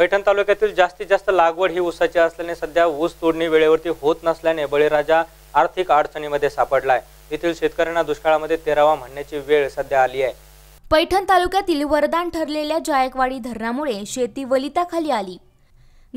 पैठण तालुक्यातील जास्तीत जास्त लागवड ही ऊसाची असल्याने सध्या ऊस तोडणी वेळेवरती होत नसल्याने बळीराजा आर्थिक अडचणीमध्ये सापडलाय येथील शेतकऱ्यांना दुष्काळामध्ये तेरावा म्हणण्याची वेळ सध्या आली आहे पैठण तालुक्यातील वरदान ठरलेल्या जायकवाडी धरणामुळे शेती वलिताखाली आली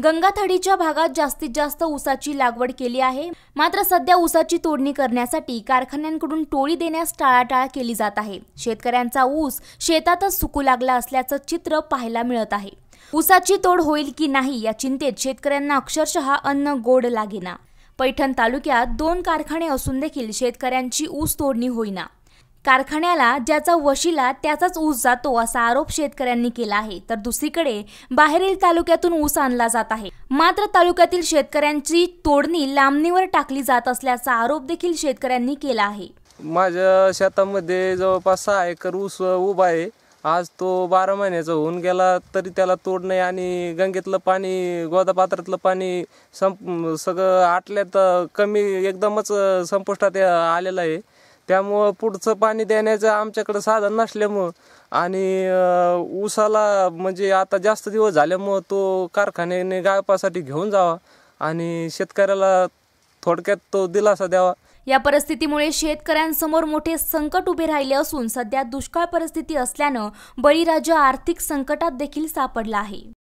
गंगाथडीच्या भागात जास्तीत जास्त ऊसाची लागवड केली आहे मात्र सध्या ऊसाची तोडणी करण्यासाठी कारखान्यांकडून टोळी देण्यास टाळाटाळ केली जात आहे शेतकऱ्यांचा ऊस शेतातच सुकू लागला असल्याचं चित्र पाहायला मिळत आहे ऊसाची तोड होईल की नाही या चिंतेत शेतकऱ्यांना अक्षरशः अन्न गोड लागेना पैठण तालुक्यात दोन कारखाने असून देखील शेतकऱ्यांची ऊस तोडणी होईना कारखान्याला ज्याचा वशिला त्याचाच ऊस जातो असा आरोप शेतकऱ्यांनी केला आहे तर दुसरीकडे बाहेरील तालुक्यातून ऊस आणला जात आहे मात्र तालुक्यातील शेतकऱ्यांची तोडणी लांबणीवर टाकली जात असल्याचा आरोप देखील शेतकऱ्यांनी केला आहे माझ्या शेतामध्ये जवळपास सहा एकर ऊस उभा आहे आज तो बारा महिन्याचा होऊन गेला तरी त्याला तोड नाही आणि गंगेतलं पाणी गोदापात्रातलं पाणी संप सगळं आटल्यात कमी एकदमच संपुष्टात आलेलं आहे त्यामुळं पुढचं पाणी देण्याचं आमच्याकडं साधन नसल्यामुळं आणि ऊसाला म्हणजे आता जास्त दिवस झाल्यामुळं तो कारखान्याने गाळपासाठी घेऊन जावा आणि शेतकऱ्याला थोडक्यात तो दिलासा द्यावा या परिस्थितीमुळे शेतकऱ्यांसमोर मोठे संकट उभे राहिले असून सध्या दुष्काळ परिस्थिती असल्यानं बळीराजा आर्थिक संकटात देखील सापडला आहे